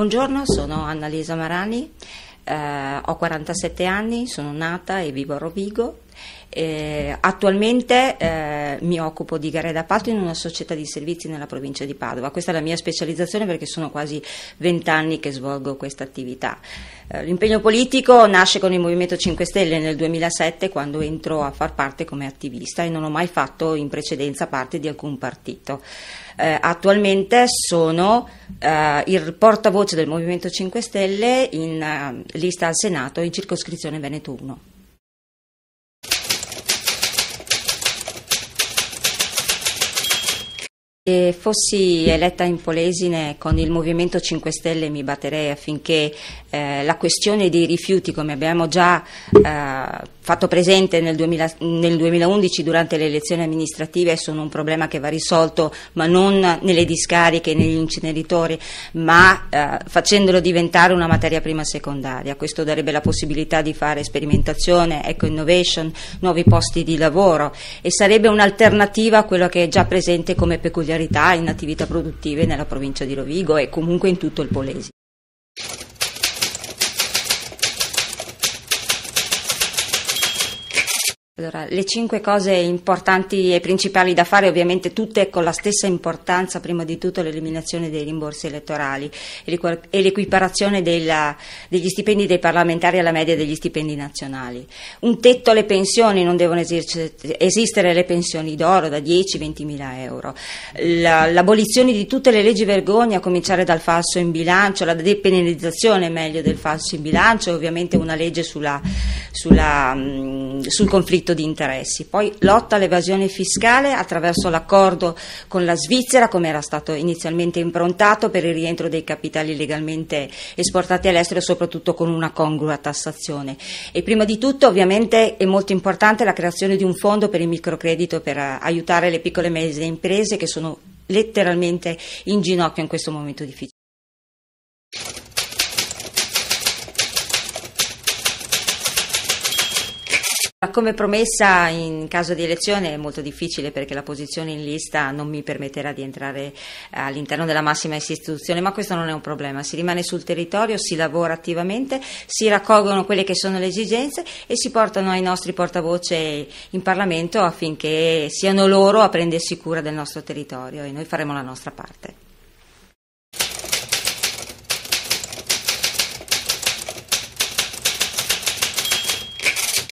Buongiorno, sono Annalisa Marani, eh, ho 47 anni, sono nata e vivo a Rovigo eh, attualmente eh, mi occupo di gare d'appalto in una società di servizi nella provincia di Padova. Questa è la mia specializzazione perché sono quasi vent'anni che svolgo questa attività. Eh, l'impegno politico nasce con il Movimento 5 Stelle nel 2007 quando entro a far parte come attivista e non ho mai fatto in precedenza parte di alcun partito. Eh, attualmente sono eh, il portavoce del Movimento 5 Stelle in uh, lista al Senato in circoscrizione Veneto 1. Se fossi eletta in Polesine con il Movimento 5 Stelle mi batterei affinché eh, la questione dei rifiuti, come abbiamo già eh, fatto presente nel, 2000, nel, 2011 durante le elezioni amministrative sono un problema che va risolto ma non nelle discariche, negli inceneritori, ma eh, facendolo diventare una materia prima secondaria. Questo darebbe la possibilità di fare sperimentazione, eco innovation, nuovi posti di lavoro e sarebbe un'alternativa a quello che è già presente come peculiarità in attività produttive nella provincia di Rovigo e comunque in tutto il Polesi. Allora, le cinque cose importanti e principali da fare, ovviamente tutte con la stessa importanza, prima di tutto l'eliminazione dei rimborsi elettorali e l'equiparazione della, degli stipendi dei parlamentari alla media degli stipendi nazionali. Un tetto alle pensioni, non devono esistere le pensioni d'oro da 10-20 mila euro. l'abolizione di tutte le leggi vergogna, a cominciare dal falso in bilancio, la depenalizzazione meglio del falso in bilancio, ovviamente una legge sulla sulla, mh, mm, sul conflitto di interessi. Poi lotta all'evasione fiscale attraverso l'accordo con la Svizzera, come era stato inizialmente improntato, per il rientro dei capitali legalmente esportati all'estero, e soprattutto con una congrua tassazione. E prima di tutto, ovviamente, è molto importante la creazione di un fondo per il microcredito per eh, aiutare le piccole e medie imprese che sono letteralmente in ginocchio in questo momento difficile. Ma come promessa in caso di elezione è molto difficile perché la posizione in lista non mi permetterà di entrare all'interno della massima istituzione, ma questo non è un problema, si rimane sul territorio, si lavora attivamente, si raccolgono quelle che sono le esigenze e si portano ai nostri portavoce in Parlamento affinché siano loro a prendersi cura del nostro territorio e noi faremo la nostra parte.